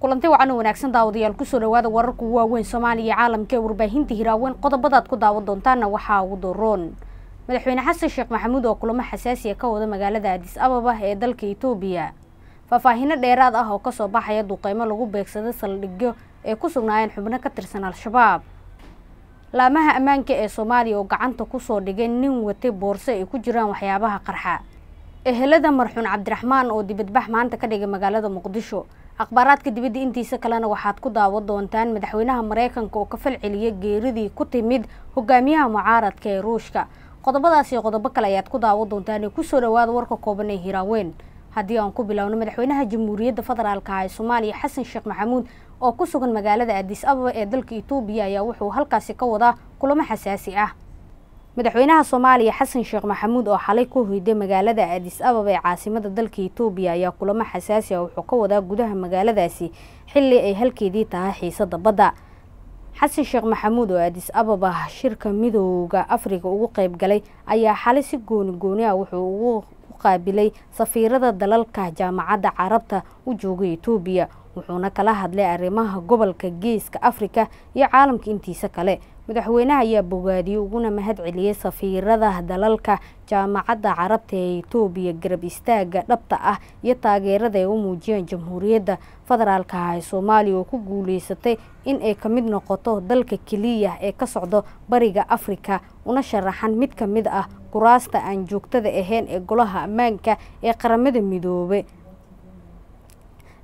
kulanti wacan wanaagsan daawadayaal kusoo dhawaada wararka u waaweyn soomaaliya caalamka ee warbaahinta hiraaweyn qodobadaad ku daawan doontaanna waxaa ugu dooroon madaxweyne xasan sheekh maxamuud oo kulamo xasaasiya ah ka wada magaalada adis ababa ee dalka itoobiya faahfaahino dheeraad ah oo kasoo baxaya duqeymo lagu beegsaday saldhigyo ee ku sugnaayeen xubno ka tirsan al-shabaab laamaha ammaanka ee soomaaliya oo gacanta kusoo dhigay nin watay boorse ay ku jiraan waxyaabaha qarxa ehelada marxuun cabdiraxmaan oo dibadbax maanta ka dhigay magaalada muqdisho akhbaaraadka dibadda intiisa kalena waxaad ku daawan doontaan madaxweynaha mareykanka oo ka falceliya geeridii ku timid hogaamiyaha mucaaradka ee ruushka qodobadaas iyo qodobo kale ayaad ku daawan doontaan ee kusoo dhawaada warka kooban ee hiraaweyn haddii aan ku bilowno madaxweynaha jamhuuriyadda federaalka ah ee soomaaliya xasan sheekh maxamuud oo ku sugan magaalada aadis ababa ee dalka etoobiya ayaa wuxuu halkaasi ka wadaa kulamo xasaasi ah madaxweynaha soomaaliya xasan sheekh maxamuud oo xalay ku hoyday magaalada adis ababa ee caasimada dalka itoobiya ayaa kulamo xasaasi ah wuxuu ka wadaa gudaha magaaladaasi xilli ay halkeedii tahay xiisada badda xasan sheekh maxamuud oo adis ababa ah, shirka midooda afrika ugu qayb galay ayaa xalay si gooni gooni ah wuxuu ugu qaabilay safiirada dalalka jaamacadda carabta u joogay itoobiya wuxuuna kala hadlay arrimaha gobolka geeska afrika iyo caalamka intiisa kale madaxweynaha ayaa bogaadiyey uguna mahad celiyey safiirada dalalka jaamacadda carabta ee etoobiya garab istaaga dhabta ah iyo taageerada ay u muujiyeen jamhuuriyadda federaalka ah ee soomaaliya oo ku guuleysatay in ay ka mid noqoto dalka keliya ee ka socdo bariga afrika una sharaxan mid ka mid ah kuraasta aan joogtada ahayn ee golaha ammaanka ee qaramada midoobe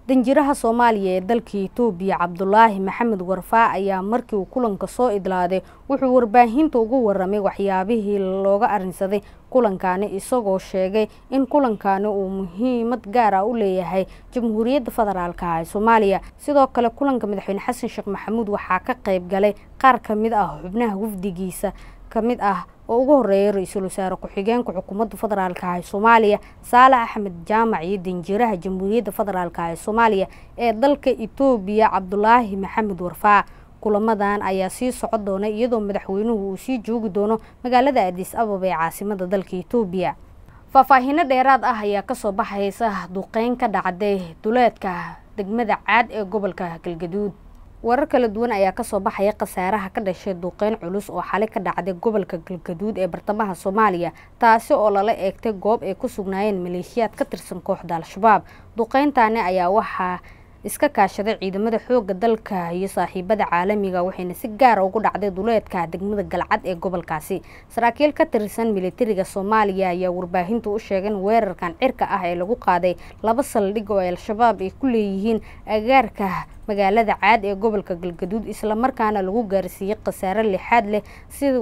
danjiraha soomaaliya ee dalka etoobiya cabdulaahi maxamed warfaa ayaa markii uu kulanka soo idlaaday wuxuu warbaahinta ugu waramay waxyaabihii looga arrinsaday kulankaani isagoo sheegay in kulankaani uu muhiimad gaar ah u leeyahay jamhuuriyadda federaalka ee soomaaliya sidoo kale kulanka madaxweyne xasan sheekh maxamuud waxaa ka qayb galay qaar ka mid ah xubnaha wafdigiisa ka mid ah oo ugu horeeya ra-iisul wasaare ku-xigeenka xukuumadda federaalka ee soomaaliya saalax axmed jaamac iyo danjiraha jamhuuriyadda federaalka ee soomaaliya ee dalka etoobiya cabdulaahi maxamed warfaa kulamadan ayaa sii soco doona iyadoo madaxweynuhu uu sii joogi doono magaalada adis ababa ee caasimada dalka etoobiya faahfaahino dheeraad ah ayaa kasoo baxaysa duqeyn ka dhacday duleedka degmada caad ee gobolka galgaduud warar kala duwan ayaa kasoo baxaya khasaaraha ka dhashay duuqeyn culus oo xali ka dhacday gobolka galgaduud ee bartamaha soomaaliya taasi oo lala eegtay goob ay ku sugnaayeen maleeshiyaad ka tirsan kooxda al-shabaab duuqeyntaani ayaa waxaa iska kaashaday ciidamada xooga dalka iyo saaxiibada caalamiga waxayna si gaara ah ugu dhacday duleedka degmada galcad ee gobolkaasi saraakiil ka tirsan militariga soomaaliya ayaa warbaahintu u sheegay weerarkan cirka ah ee lagu qaaday laba saldhig oo ay al-shabaab ay ku leeyihiin agaarka magaalada caad ee gobolka galgaduud islamarkaana lagu gaarsiiyey khasaare lixaad leh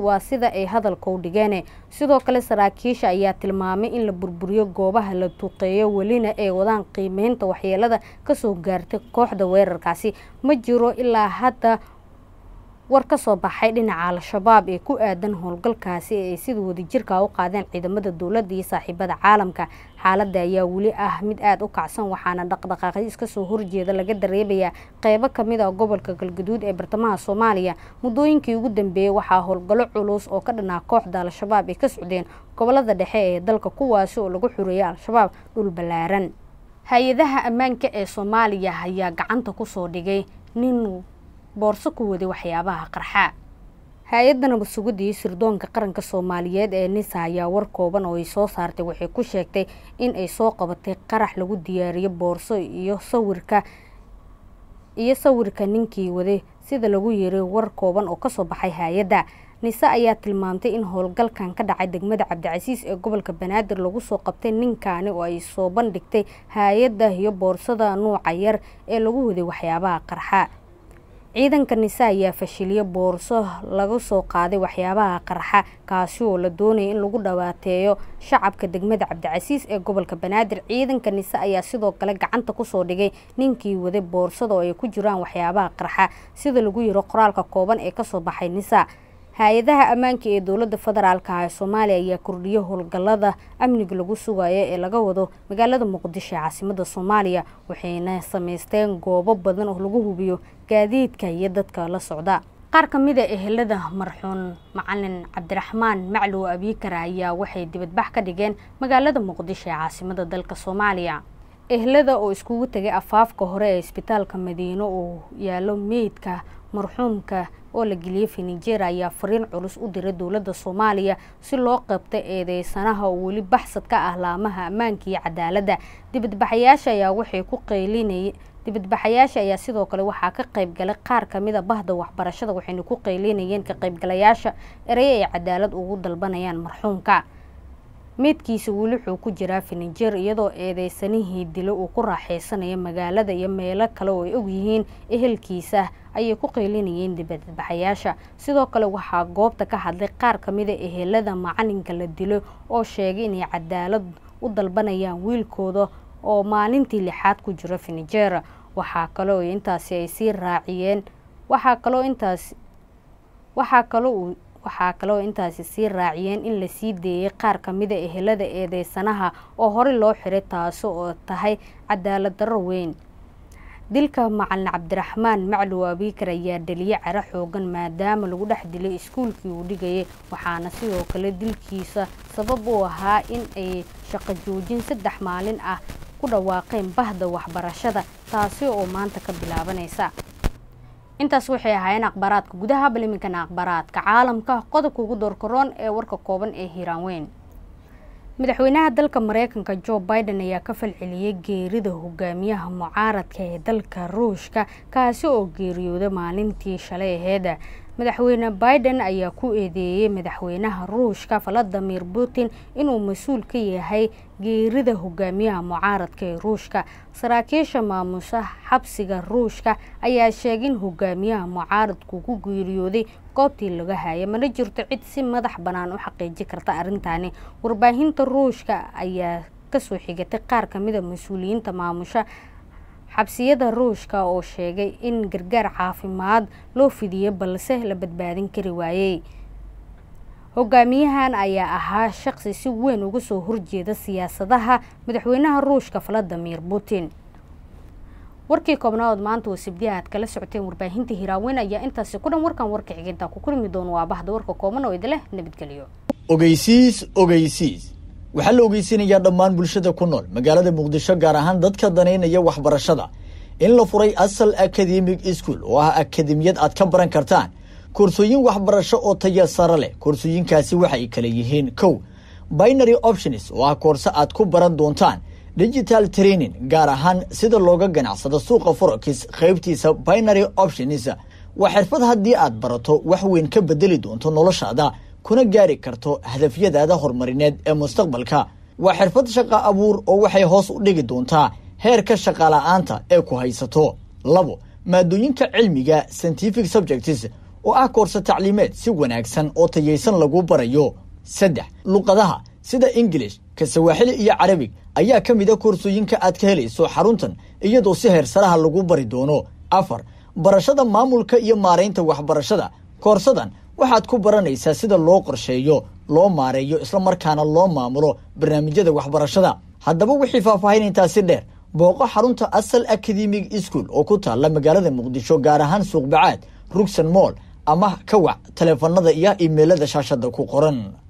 waa sida ay hadalka u dhigeen sidoo kale saraakiisha ayaa tilmaamay in la burburiyo goobaha la tuuqeeyo welina ay wadaan qiimeynta waxyeelada kasoo gaartay xogta kooxda weerarkaasi ma jiro ilaa hadda war ka soo baxay dhinaca al-shabaab ee ku aadan howlgalkaasi ee ay sida wadajirka u qaadeen ciidamada dowladda iyo saaxiibada caalamka xaaladda ayaa weli ah mid aad u kacsan waxaana dhaqdhaqaaqyo iska soo horjeeda laga dareemayaa qeybo kamid a ah gobolka galguduud ee bartamaha soomaaliya muddooyinkii ugu dambeeyey waxaa howlgallo culus oo ka dhanaa kooxda al-shabaab ay ka socdeen gobolada dhexe ee dalka kuwaasi oo lagu xureeyay al-shabaab dhul ballaaran hay-adaha ammaanka ee soomaaliya ayaa gacanta kusoo dhigay nin boorso ku waday waxyaabaha qarxa hay-adda nabad sirdoonka qaranka soomaaliyeed ee nisa ayaa war kooban oo ay soo saartay waxay ku sheegtay in ay soo qabatay qarax lagu diyaariyo boorso iyo sawirka iyo sawirka ninkii waday sida lagu yeeray war kooban oo kasoo baxay hay-adda nise ayaa tilmaamtay in howlgalkan ka dhacay degmada cabdicasiis ee gobolka banaadir lagu soo qabtay ninkaani oo ay soo bandhigtay hay-adda iyo boorsada nuuca yar ee lagu waday waxyaabaha qarxa ciidanka nisa ayaa fashiliyo boorso laga soo qaaday waxyaabaha qarxa kaasi oo la doonaya in lagu dhawaateeyo shacabka degmada cabdicasiis ee gobolka banaadir ciidanka nisa ayaa sidoo kale gacanta kusoo dhigay ninkii waday boorsada oo ay ku jiraan waxyaabaha qarxa sida lagu yiro qoraalka kooban ee kasoo baxay nisa hay-adaha ammaanka ee dowladda federaalka ah ee soomaaliya ayaa kordhiyo howlgallada amniga lagu sugayo ee laga wado magaalada muqdisho ee caasimada soomaaliya waxayna samaysteen goobo badan oo lagu hubiyo gaadiidka iyo dadka la socda qaar ka mid a ah ehelada marxuun macalin cabdiraxmaan maclow abiikar ayaa waxay dibadbax ka dhigeen magaalada muqdisho ee caasimada dalka soomaaliya ehlada oo iskugu tegay afaafka hore ee isbitaalka madiino oo yaalo meydka marxuumka oo la geliyey fenijera ayaa fariin culus u diray dowladda soomaaliya si loo qabta eedeysanaha oo weli baxsad ka ah laamaha ammaanka iyo cadaaladda dibadbaxayaasha ayaa waxay ku qaylinay dibadbaxayaasha ayaa sidoo kale waxaa ka qaybgalay qaar kamid a bahda waxbarashada waxayna ku qaylinayeen ka qaybgalayaasha erey ay cadaalad ugu dalbanayaan marxuumka meydkiisa wuluxuu ku jiraa fininjeer iyadoo eedeysanihii dilo uu ku raaxaysanayo magaalada iyo meelo kale oo ay og yihiin ehelkiisa ah ayay ku qeylinayeen dibadbaxayaasha sidoo kale waxaa goobta ka hadlay qaar ka mida ah ehelada macalinka la dilo oo sheegay inay cadaalad u dalbanayaan wiilkooda oo maalintii lixaad ku jiro fininjeer waxaa kaloo intaasi ay sii raaciyeen waxaa kaloo intaas waxaa kaloo waxaa kaleoo intaasi sii raaciyeen in lasii deeyey qaar kamida ehelada eedeysanaha oo horey loo xiray taaso oo tahay cadaalad darro weyn dilka macalin cabdiraxmaan macli waabiikar ayaa dhaliye cara xoogan maadaama lagu dhex dilay iskuulkii uu dhigayay waxaana sidoo kale dilkiisa sabab u ahaa in ay shaqo joojin saddex maalin ah ku dhawaaqeen bahda waxbarashada taasi oo maanta ka bilaabanaysa intaas waxay ahaayeen akhbaaraadka gudaha bal iminkana akhbaaraadka caalamka qodobka ugu doorkaroon ee warka kooban ee hiiraan weyn madaxweynaha dalka mareykanka jo biden ayaa ka falceliyey geerida hogaamiyaha mucaaradka ee dalka ruushka kaasi oo geeriyooda maalintii shalay aheed madaxweyne biden ayaa ku eedeeyey madaxweynaha ruushka valadimir putin inuu mas-uul ka yahay geerida hogaamiyaha mucaaradka ee ruushka saraakiisha maamusa xabsiga ruushka ayaa sheegay in hogaamiyaha mucaaradku ku geeriyooday goobtii laga haya mana jirto cid si madax bannaan u xaqiiji karta arrintaani warbaahinta ruushka ayaa kasoo xigatay qaar kamida mas-uuliyiinta maamusha xabsiyada ruushka oo sheegay in gargaar caafimaad loo fidiyo balse la badbaadin kari waayey hogaamiyahan ayaa ahaa shaqsi si weyn uga soo horjeeda siyaasadaha madaxweynaha ruushka valadimir putin warkii koobnaood maanta oo sabdiha aad kala socoteen warbaahinta hiraaweyn ayaa intaasi ku dhan warkan warka xigintaa ku kulmi doono waa bahda warka kooban oo idileh nabadgelyo ogeysiis ogeysiis waxaa la ogeysinayaa dhammaan bulshada ku nool magaalada muqdisho gaar ahaan dadka danaynaya waxbarashada in la furay asal academic iskuol oo ah akademiyad aad ka baran kartaan koorsooyin waxbarasho oo taya sare leh koorsooyinkaasi waxaay kala yihiin kow binary options oo ah koorse aad ku baran doontaan digital training gaar ahaan sida looga ganacsado suuqa forex qaybtiisa binary options waa xirfad haddii aad barato wax weyn ka bedeli doonto noloshaada kuna gaari karto hadafyadaada horumarineed ee mustaqbalka waa xirfad shaqa abuur oo waxay hoos u dhigi doontaa heerka shaqala'aanta ee ku haysato labo maadooyinka cilmiga scientific subjects oo ah koorse tacliimeed si wanaagsan oo tayaysan lagu barayo saddex luqadaha sida ingilish kasawaaxili iyo carabig ayaa ka mid a ah koorsooyinka aad ka helayso xaruntan iyadoo si heersaraha lagu bari doono afar barashada maamulka iyo maaraynta waxbarashada koorsadan waxaad ku baranaysaa sida loo qorsheeyo loo maareeyo isla markaana loo maamulo barnaamijyada waxbarashada haddaba wixii faahfaahin intaasi dheer booqo xarunta asal academic school oo ku taalla magaalada muqdisho gaar ahaan suuqbacaad rugsan mool ama kawac taleefanada iyo imeelada shaashadda ku qoran